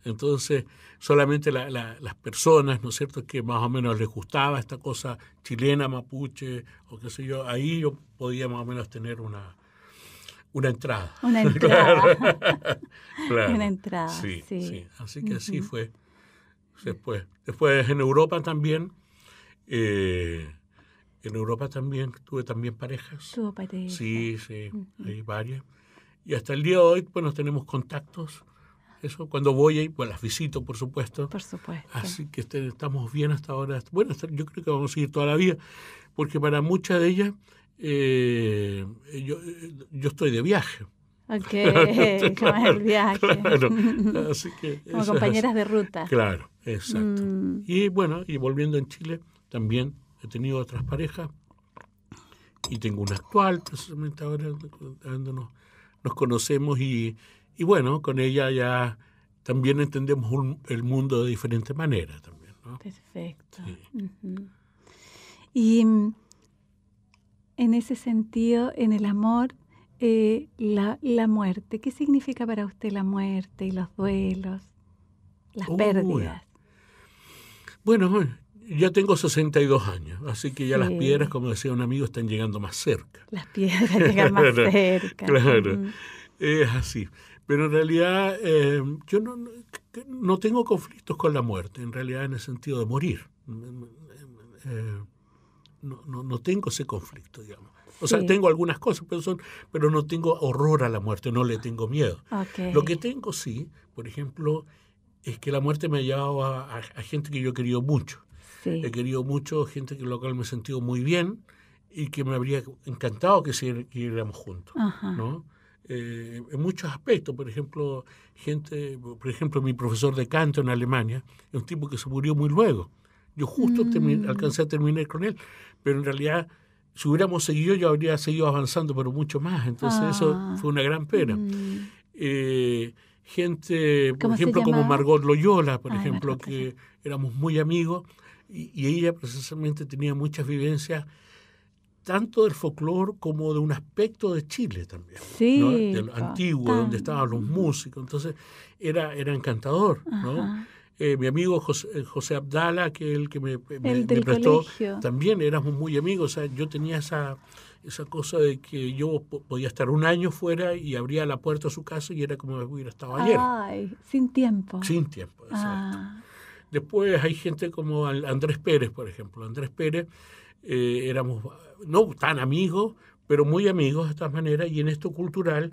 Entonces, solamente las personas, ¿no es cierto?, que más o menos les gustaba esta cosa chilena, mapuche, o qué sé yo, ahí yo podía más o menos tener una, una entrada. Una entrada. claro. Una entrada. Sí, sí. Así que así fue después. Después en Europa también. Eh, en Europa también tuve también parejas. Tuve parejas. Sí, sí, hay varias. Y hasta el día de hoy, pues nos tenemos contactos. Eso, cuando voy ahí, pues las visito, por supuesto. Por supuesto. Así que este, estamos bien hasta ahora. Bueno, yo creo que vamos a seguir toda la vida, porque para muchas de ellas eh, yo, estoy de viaje. Ok, viaje? así Como compañeras de ruta. Claro, exacto. Mm. Y bueno, y volviendo en Chile, también he tenido otras parejas y tengo una actual, precisamente ahora nos, conocemos y, bueno, con ella ya también entendemos el mundo de diferente manera también. Perfecto. Y mm, en ese sentido, en el amor, eh, la, muerte. ¿Qué significa para usted la muerte y los duelos, las pérdidas? Bueno, ya tengo 62 años, así que ya las piedras, como decía un amigo, están llegando más cerca. Las piedras llegan más cerca. Claro, es así. Pero en realidad eh, yo no, tengo conflictos con la muerte, en realidad en el sentido de morir. Mm, mm, mm, eh, no, tengo ese conflicto, digamos. O sea, tengo algunas cosas, pero, son, pero no tengo horror a la muerte, no le tengo miedo. Lo que tengo, sí, por ejemplo, es que la muerte me ha llevado a, gente que yo he querido mucho. He querido mucho gente que local me he sentido muy bien y que me habría encantado que si siguiéramos juntos, ¿no? Eh, en muchos aspectos, por ejemplo, gente, por ejemplo, mi profesor de canto en Alemania, es un tipo que se murió muy luego. Yo justo mm. alcancé a terminar con él, pero en realidad si hubiéramos seguido yo habría seguido avanzando, pero mucho más. Entonces eso ah. fue una gran pena. Mm. Eh, gente, por ejemplo, como Margot Loyola, por ejemplo, que éramos muy amigos y, ella precisamente tenía muchas vivencias tanto del folclore como de un aspecto de Chile también, sí, del antiguo, donde estaban los músicos. Entonces era, era encantador, ¿no? Eh, mi amigo eh, José, Abdala, que es el que me, eh, prestó, también éramos muy amigos. yo tenía esa, esa cosa de que yo podía estar un año fuera y abría la puerta a su casa y era como si hubiera estado ayer. Ay, sin tiempo. Sin tiempo, ah. exacto. Después hay gente como Andrés Pérez, por ejemplo. Andrés Pérez éramos no tan amigos, pero muy amigos de esta manera, y en esto cultural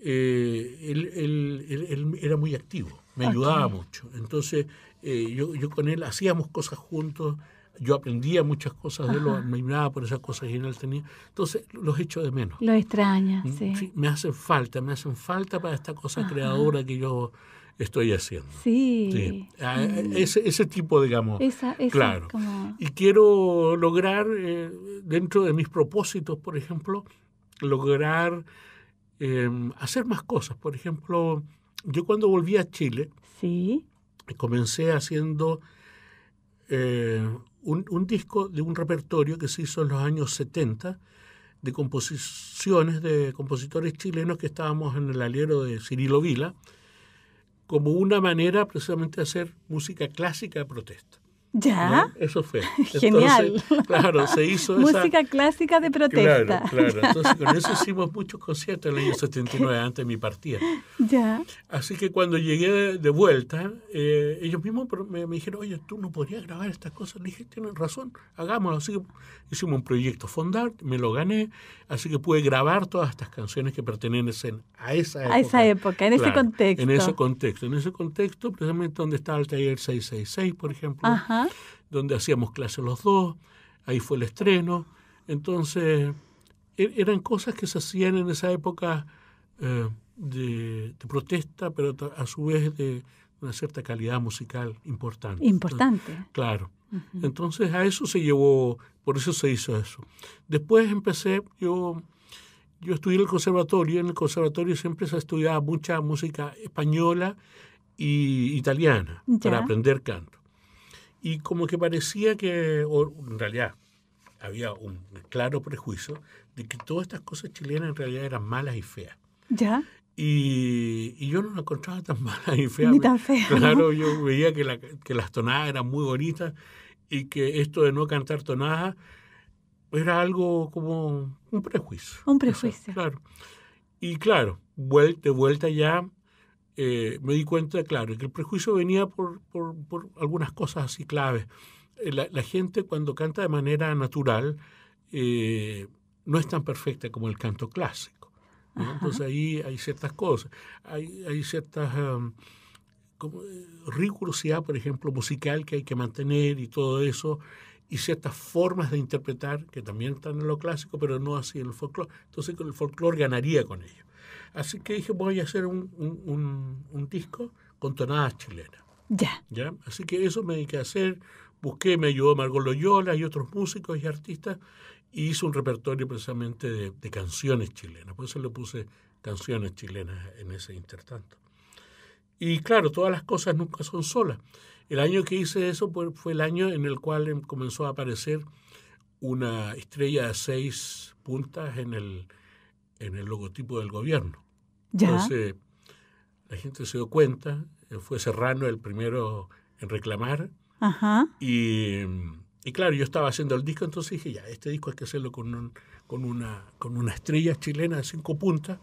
él, era muy activo me ayudaba mucho. Entonces, eh, yo, yo, con él hacíamos cosas juntos, yo aprendía muchas cosas de él, me ayudaba por esas cosas que él tenía. Entonces, los echo de menos. Lo extraña, mm, sí. Me hacen falta, me hacen falta para esta cosa creadora que yo estoy haciendo. Sí. Ah, mm. Ese, ese, tipo, digamos. Esa, es claro. Como... Y quiero lograr, eh, dentro de mis propósitos, por ejemplo, lograr eh, hacer más cosas. Por ejemplo, yo cuando volví a Chile, comencé haciendo eh, un, un, disco de un repertorio que se hizo en los años 70 de composiciones de compositores chilenos que estábamos en el aliero de Cirilo Vila, como una manera precisamente de hacer música clásica de protesta. Ya. Eso fue. Genial. claro, se hizo Música clásica de protesta. Claro, claro. Entonces, con eso hicimos muchos conciertos en el año 79, antes de mi partida. Ya. Así que cuando llegué de vuelta, eh, ellos mismos me, dijeron, oye, tú no podrías grabar estas cosas. Le dije, tienen razón, hagámoslo. Así que hicimos un proyecto Fondar, me lo gané, así que pude grabar todas estas canciones que pertenecen a esa época. A esa época, en ese contexto. En ese contexto, en ese contexto, precisamente donde estaba el taller 666, por ejemplo. Ajá donde hacíamos clases los dos, ahí fue el estreno. Entonces, e-, eran cosas que se hacían en esa época eh, de, protesta, pero a su vez de una cierta calidad musical importante. Importante. claro. Entonces a eso se llevó, por eso se hizo eso. Después empecé, yo, yo estudié en el conservatorio, en el conservatorio siempre se estudiaba mucha música española y italiana para aprender canto y como que parecía que, en realidad había un claro prejuicio de que todas estas cosas chilenas en realidad eran malas y feas. ¿Ya? Y, yo no las encontraba tan malas y feas. Ni tan feas Claro, yo veía que, la, que las tonadas eran muy bonitas y que esto de no cantar tonadas era algo como un prejuicio. Un prejuicio. claro. Y claro, de vuelta ya eh, me di cuenta, claro, que el prejuicio venía por, algunas cosas así claves. Eh, la, gente cuando canta de manera natural eh, no es tan perfecta como el canto clásico. Entonces ahí hay ciertas cosas, hay, hay ciertas... rigurosidad, por ejemplo, musical que hay que mantener y todo eso, y ciertas formas de interpretar que también están en lo clásico, pero no así en el folclore. Entonces el folclore ganaría con ello. Así que dije, voy a hacer un, disco con tonadas chilenas. Ya. ¿Ya? Así que eso me dediqué a hacer. Busqué, me ayudó Margot Loyola y otros músicos y artistas. Y hice un repertorio precisamente de, canciones chilenas. Por eso le puse canciones chilenas en ese intertanto. Y claro, todas las cosas nunca son solas. El año que hice eso fue el año en el cual em, comenzó a aparecer una estrella de seis puntas en el, en el logotipo del gobierno. Entonces, la gente se dio cuenta, eh, fue Serrano el primero en reclamar. Ajá. Y, claro, yo estaba haciendo el disco, entonces dije, ya, este disco hay que hacerlo con, con, una, con una estrella chilena de cinco puntas.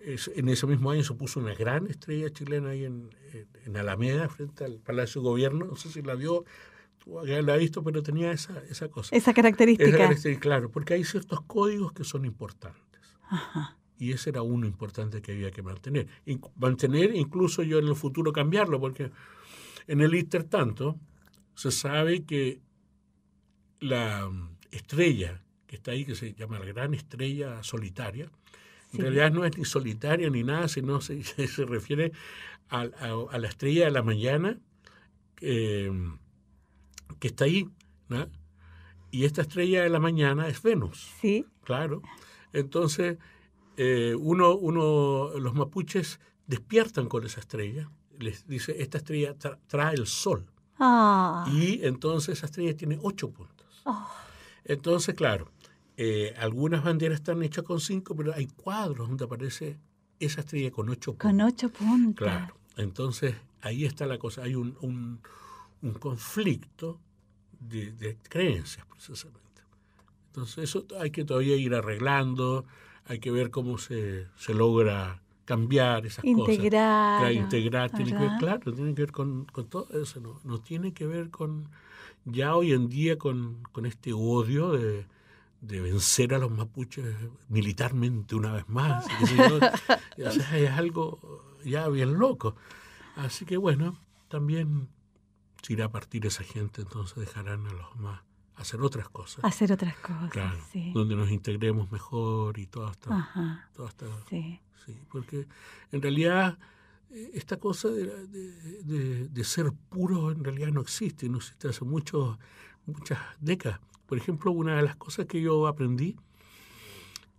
en ese mismo año se puso una gran estrella chilena ahí en, en, Alameda, frente al Palacio de Gobierno. No sé si la vio, la has visto, pero tenía esa, esa cosa. Esa característica. Esa claro, porque hay ciertos códigos que son importantes. Ajá. Y ese era uno importante que había que mantener. y mantener, incluso yo en el futuro cambiarlo, porque en el intertanto se sabe que la mm, estrella que está ahí, que se llama la gran estrella solitaria, en realidad no es ni solitaria ni nada, sino se, refiere a, la estrella de la mañana em, que está ahí. Y esta estrella de la mañana es Venus. Sí. Claro. Entonces, eh, uno, uno, los mapuches despiertan con esa estrella, les dice, esta estrella trae el sol. Ah. Y entonces esa estrella tiene ocho puntos. Oh. Entonces, claro, eh, algunas banderas están hechas con cinco, pero hay cuadros donde aparece esa estrella con ocho puntos. Con ocho puntos. Claro. Entonces, ahí está la cosa. Hay un, conflicto de, de, creencias, precisamente. Entonces, eso hay que todavía ir arreglando hay que ver cómo se, logra cambiar esas cosas. Integrar. Integrar, que claro, tiene que ver con, todo eso, no, tiene que ver con, ya hoy en día, con, este odio de, vencer a los mapuches militarmente una vez más. es algo ya bien loco. Así que bueno, también se irá a partir esa gente, entonces dejarán a los más hacer otras cosas. Hacer otras cosas. Donde nos integremos mejor y todo hasta. Ajá, todo sí. sí. Porque en realidad eh, esta cosa de, de, de, ser puro en realidad no existe, no existe hace muchos, muchas décadas. Por ejemplo, una de las cosas que yo aprendí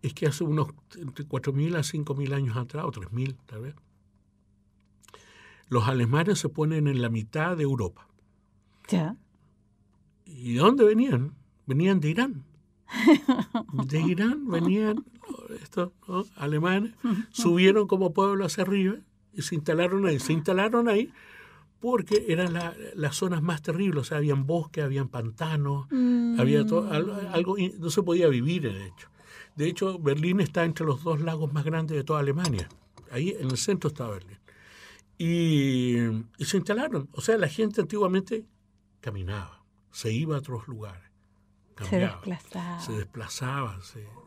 es que hace unos entre 4.000 a 5.000 años atrás, o 3.000 tal vez, los alemanes se ponen en la mitad de Europa. Ya. ¿Y de dónde venían? Venían de Irán. De Irán venían oh, estos alemanes, subieron como pueblo hacia arriba y se instalaron ahí. Se instalaron ahí porque eran las zonas más terribles. O sea, habían bosques, habían pantanos, había todo, mm. algo, no se podía vivir, de hecho. De hecho, Berlín está entre los dos lagos más grandes de toda Alemania. Ahí en el centro está Berlín. y se instalaron. O sea, la gente antiguamente caminaba se iba a otros lugares. se desplazaba. Se desplazaba,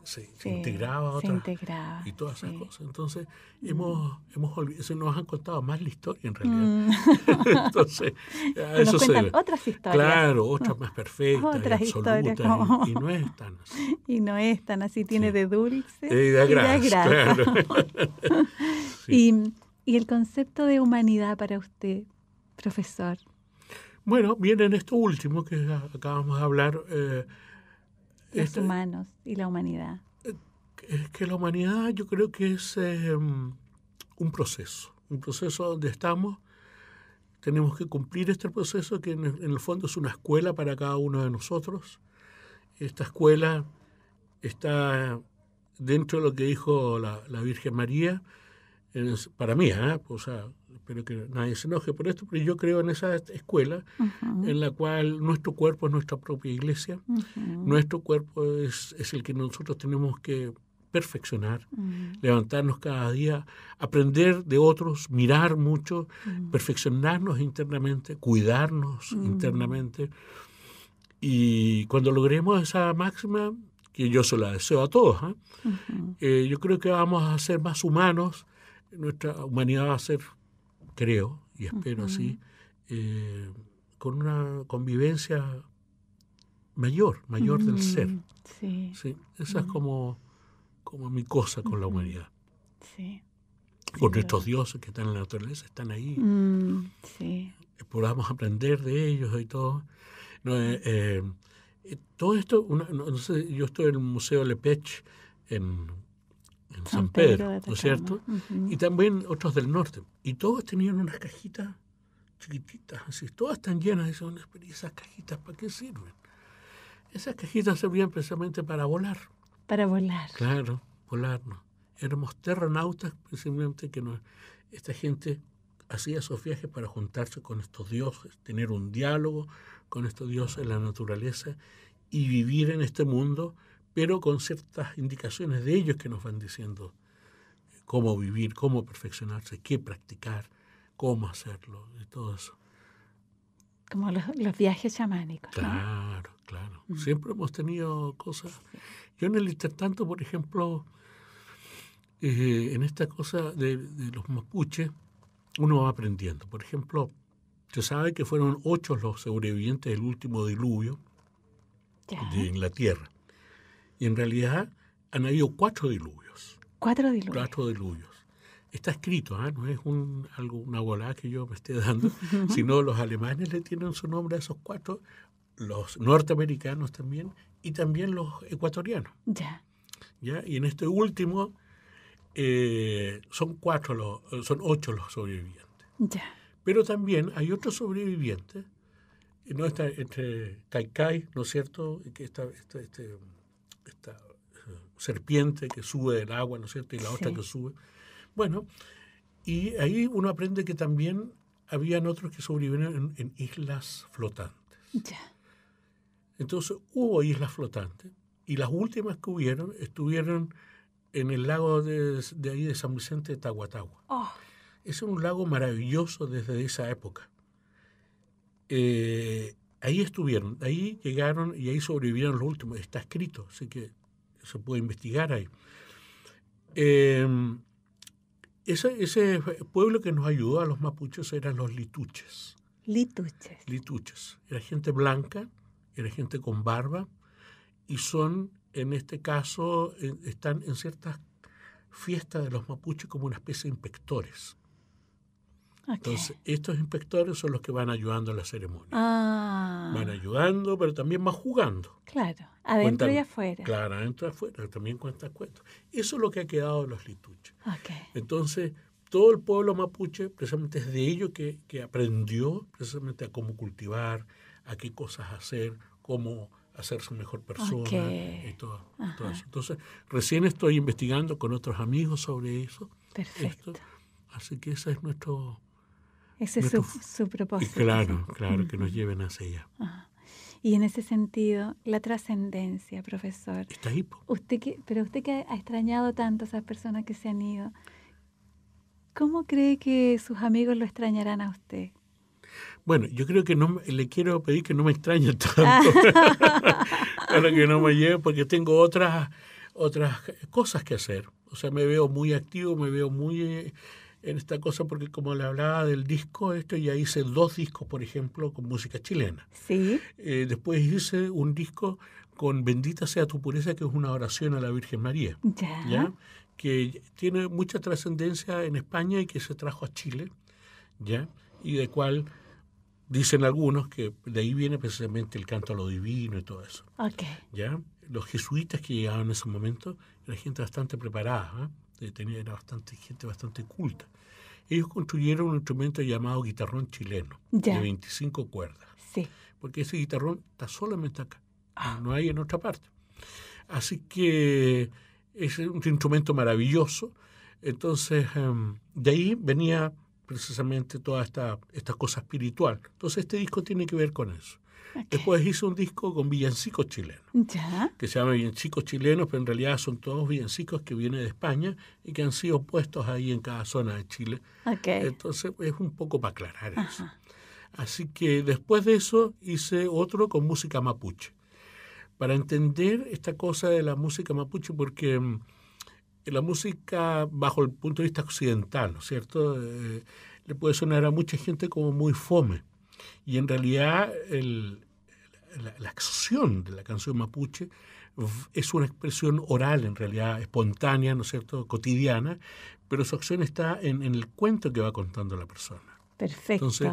se, integraba a Se integraba, y todas esas cosas. Entonces, hemos, mm. hemos se nos han contado más la historia en realidad. Mm. Entonces, nos cuentan otras historias. Claro, otras más perfectas, otras y Y, no es tan así. Y no es tan así, tiene de dulce. Eh, y de grasa. y, y el concepto de humanidad para usted, profesor. Bueno, viene en esto último que acabamos de hablar. Eh, Los este humanos y la humanidad. Eh, es que la humanidad yo creo que es em, un proceso, un proceso donde estamos. Tenemos que cumplir este proceso que en, el fondo es una escuela para cada uno de nosotros. Esta escuela está dentro de lo que dijo la, Virgen María, para mí, ah o Espero que nadie se enoje por esto, pero yo creo en esa escuela en la cual nuestro cuerpo es nuestra propia iglesia, nuestro cuerpo es, es, el que nosotros tenemos que perfeccionar, levantarnos cada día, aprender de otros, mirar mucho, perfeccionarnos internamente, cuidarnos internamente. Y cuando logremos esa máxima, que yo se la deseo a todos, ¿eh? Eh, yo creo que vamos a ser más humanos, nuestra humanidad va a ser creo y espero así, eh, con una convivencia mayor, mayor del ser. Sí. Esa es como, como mi cosa con la humanidad. Sí. Con nuestros dioses que están en la naturaleza, están ahí. Mm, sí. Podamos aprender de ellos y todo. Eh, eh, todo esto, yo estoy en el Museo Lepech en en San, Pedro, ¿no es cierto? Y también otros del norte. Y todos tenían unas cajitas chiquititas, así, todas están llenas de ¿Y esas cajitas para qué sirven? Esas cajitas servían precisamente para volar. Para volar. Claro, volarnos. Éramos terranautas, precisamente que esta gente hacía esos viajes para juntarse con estos dioses, tener un diálogo con estos dioses, la naturaleza y vivir en este mundo pero con ciertas indicaciones de ellos que nos van diciendo cómo vivir, cómo perfeccionarse, qué practicar, cómo hacerlo y todo eso. Como los, viajes chamánicos. Claro, claro. Mm. Siempre hemos tenido cosas. Yo en el intertanto, por ejemplo, eh, en esta cosa de, los mapuches, uno va aprendiendo. Por ejemplo, se sabe que fueron ocho los sobrevivientes del último diluvio en la Tierra. Y en realidad han habido cuatro diluvios. Cuatro diluvios. Cuatro diluvios. Está escrito, ¿ah? no es un, algo, una volada que yo me esté dando, sino los alemanes le tienen su nombre a esos cuatro, los norteamericanos también y también los ecuatorianos. Ya. ¿Ya? Y en este último eh, son, cuatro los, son ocho los sobrevivientes. Ya. Pero también hay otros sobrevivientes no está entre Caicay, ¿no es cierto? Que está, este, esta eh, serpiente que sube del agua, ¿no es cierto? Y la otra que sube. Bueno, y ahí uno aprende que también habían otros que sobrevivieron en, islas flotantes. Ya. Entonces hubo islas flotantes y las últimas que hubieron estuvieron en el lago de, ahí de San Vicente de Tahuatahua. Oh. Es un lago maravilloso desde esa época. Eh, Ahí estuvieron, ahí llegaron y ahí sobrevivieron los últimos. Está escrito, así que se puede investigar ahí. Em, ese, ese, pueblo que nos ayudó a los mapuches eran los lituches. Lituches. Lituches. Era gente blanca, era gente con barba y son, en este caso, están en ciertas fiestas de los mapuches como una especie de inspectores. Entonces, estos inspectores son los que van ayudando a la ceremonia. Ah. Van ayudando, pero también van jugando. Claro, adentro y afuera. Claro, adentro y afuera, también cuentas cuentos. Eso es lo que ha quedado de los lituches. Entonces, todo el pueblo mapuche, precisamente es de ello que, aprendió precisamente a cómo cultivar, a qué cosas hacer, cómo hacerse mejor persona y todo, Entonces, recién estoy investigando con otros amigos sobre eso. Perfecto. Así que ese es nuestro ese es su, propósito. claro, claro, que nos lleven hacia ella. Y en ese sentido, la trascendencia, profesor. Está ahí. Usted pero usted que ha extrañado tanto a esas personas que se han ido, ¿cómo cree que sus amigos lo extrañarán a usted? Bueno, yo creo que no le quiero pedir que no me extrañe tanto. Para que no me lleve, porque tengo otras, otras cosas que hacer. O sea, me veo muy activo, me veo muy eh, en esta cosa porque como le hablaba del disco, esto ya hice dos discos, por ejemplo, con música chilena. Sí. Eh, después hice un disco con Bendita sea tu pureza, que es una oración a la Virgen María. Ya. Que tiene mucha trascendencia en España y que se trajo a Chile, ¿ya? Y de cual dicen algunos que de ahí viene precisamente el canto a lo divino y todo eso. Ok. ¿Ya? Los jesuitas que llegaban en ese momento, la gente bastante preparada, ¿eh? Eh, tenía, era bastante gente bastante culta. Ellos construyeron un instrumento llamado guitarrón chileno, de 25 cuerdas. Porque ese guitarrón está solamente acá, ah. no hay en otra parte. Así que es un instrumento maravilloso. Entonces, em, de ahí venía precisamente toda esta, esta cosa espiritual. Entonces, este disco tiene que ver con eso. Después hice un disco con villancicos chilenos, ¿Ya? que se llama Villancicos Chilenos, pero en realidad son todos villancicos que vienen de España y que han sido puestos ahí en cada zona de Chile. Entonces es un poco para aclarar eso. Así que después de eso hice otro con música mapuche. Para entender esta cosa de la música mapuche, porque mm, la música bajo el punto de vista occidental, ¿no es cierto? Eh, le puede sonar a mucha gente como muy fome. Y en realidad el, la, acción de la canción mapuche es una expresión oral, en realidad espontánea, ¿no es cierto?, cotidiana, pero su acción está en, en el cuento que va contando la persona. Perfecto. Entonces,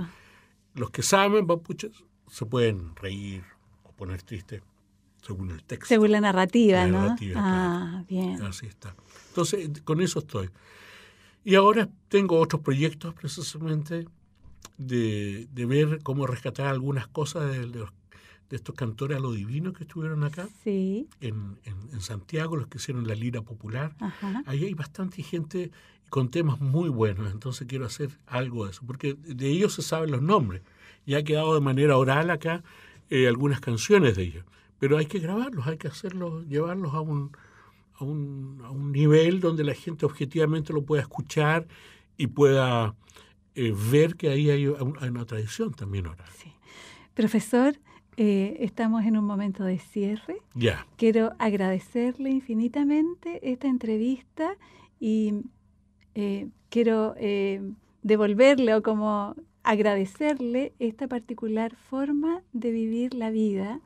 los que saben mapuche se pueden reír o poner triste según el texto. Según la narrativa, ¿no? Ah, bien. Así está. Entonces, con eso estoy. Y ahora tengo otros proyectos precisamente de, de ver cómo rescatar algunas cosas de, de los de estos cantores a lo divino que estuvieron acá, en, en, Santiago, los que hicieron la lira popular. Ahí hay bastante gente con temas muy buenos, entonces quiero hacer algo de eso, porque de ellos se saben los nombres. y ha quedado de manera oral acá eh, algunas canciones de ellos, pero hay que grabarlos, hay que hacerlos, llevarlos a un, a un, nivel donde la gente objetivamente lo pueda escuchar y pueda eh, ver que ahí hay una, hay una tradición también oral. Sí. Profesor, eh, estamos en un momento de cierre. Quiero agradecerle infinitamente esta entrevista y eh, quiero eh, devolverle o como agradecerle esta particular forma de vivir la vida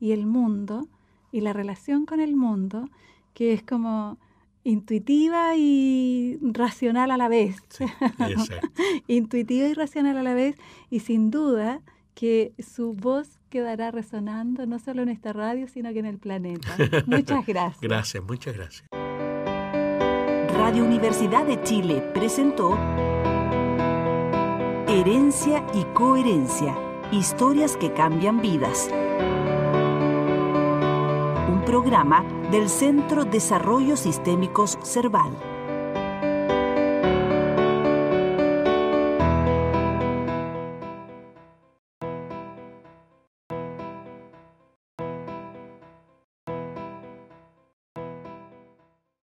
y el mundo y la relación con el mundo, que es como intuitiva y racional a la vez. intuitiva y racional a la vez y sin duda que su voz quedará resonando no solo en esta radio, sino que en el planeta. Muchas gracias. gracias, muchas gracias. Radio Universidad de Chile presentó Herencia y Coherencia, historias que cambian vidas. Un programa del Centro Desarrollo Sistémicos Cerval.